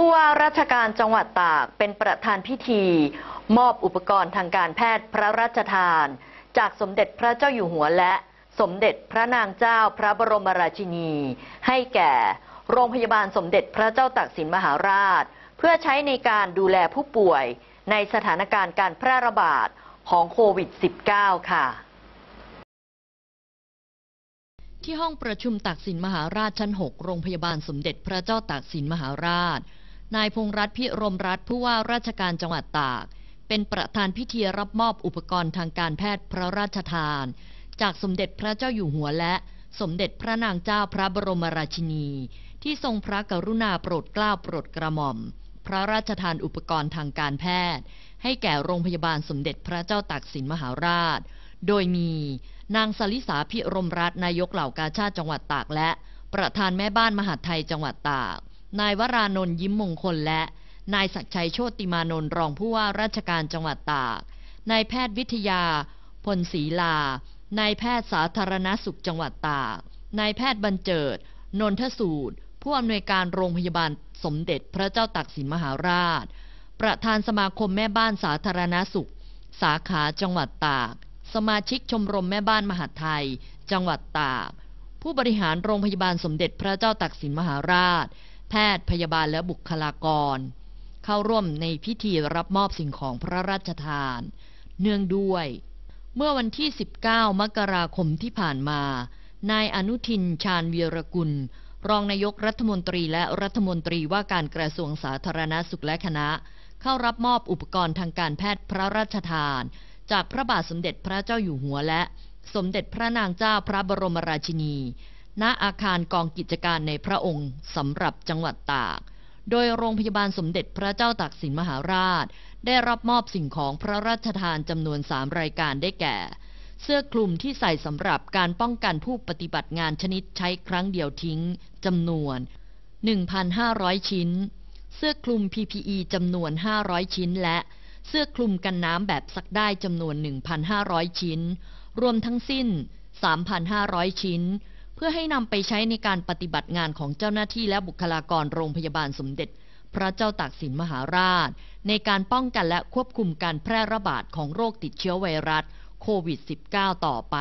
ผู้ว่าราชการจังหวัดตากเป็นประธานพิธี มอบอุปกรณ์ทางการแพทย์พระราชทาน จากสมเด็จพระเจ้าอยู่หัวและสมเด็จพระนางเจ้าพระบรมราชินี ให้แก่ โรงพยาบาลสมเด็จพระเจ้าตากสินมหาราชเพื่อใช้ในการดูแลผู้ป่วยในสถานการณ์การแพร่ระบาดของโควิด -19 ค่ะ ที่ห้องประชุมตากสินมหาราชชั้น 6 โรงพยาบาลสมเด็จพระเจ้าตากสินมหาราชนายพงรัฐพิรมรัฐผู้ว่าราชการจังหวัดตาก เป็นประธานพิธีรับมอบอุปกรณ์ทางการแพทย์พระราชทาน จากสมเด็จพระเจ้าอยู่หัวและสมเด็จพระนางเจ้าพระบรมราชินี ที่ทรงพระกรุณาโปรดเกล้าโปรดกระหม่อม พระราชทานอุปกรณ์ทางการแพทย์ ให้แก่โรงพยาบาลสมเด็จพระเจ้าตากสินมหาราช โดยมี นางสลิสาพิรมรัตนายกเหล่ากาชาติจังหวัดตาก และ ประธานแม่บ้านมหาไทยจังหวัดตากนายวรานนท์ยิ้มมงคลและนายศักชัยโชติมานนท์รองผู้ว่าราชการจังหวัดตาก นายแพทย์วิทยาพลศรีลา นายแพทย์สาธารณสุขจังหวัดตาก นายแพทย์บรรเจิดนนทสูตร ผู้อำนวยการโรงพยาบาลสมเด็จพระเจ้าตากสินมหาราช ประธานสมาคมแม่บ้านสาธารณสุข สาขาจังหวัดตาก สมาชิกชมรมแม่บ้านมหาไทยจังหวัดตาก ผู้บริหารโรงพยาบาลสมเด็จพระเจ้าตากสินมหาราชแพทย์พยาบาลและบุคลากร เข้าร่วมในพิธีรับมอบสิ่งของพระราชทาน เนื่องด้วย เมื่อวันที่ 19 มกราคมที่ผ่านมา นายอนุทินชาญวีรกุล รองนายกรัฐมนตรีและรัฐมนตรีว่าการกระทรวงสาธารณาสุขและคณะ เข้ารับมอบอุปกรณ์ทางการแพทย์พระราชทาน จากพระบาทสมเด็จพระเจ้าอยู่หัวและ สมเด็จพระนางเจ้าพระบรมราชินีณอาคารกองกิจการในพระองค์สำหรับจังหวัดตาก โดยโรงพยาบาลสมเด็จพระเจ้าตากสินมหาราช ได้รับมอบสิ่งของพระราชทานจำนวนสามรายการได้แก่ เสื้อคลุมที่ใส่สำหรับการป้องกันผู้ปฏิบัติงานชนิดใช้ครั้งเดียวทิ้งจำนวน 1,500 ชิ้น เสื้อคลุม PPE จำนวน 500 ชิ้นและเสื้อคลุมกันน้ำแบบซักได้จำนวน1,500ชิ้น รวมทั้งสิ้น 3,500 ชิ้นเพื่อให้นำไปใช้ในการปฏิบัติงานของเจ้าหน้าที่และบุคลากรโรงพยาบาลสมเด็จ พระเจ้าตากสินมหาราช ในการป้องกันและควบคุมการแพร่ระบาดของโรคติดเชื้อไวรัสโควิด -19 ต่อไป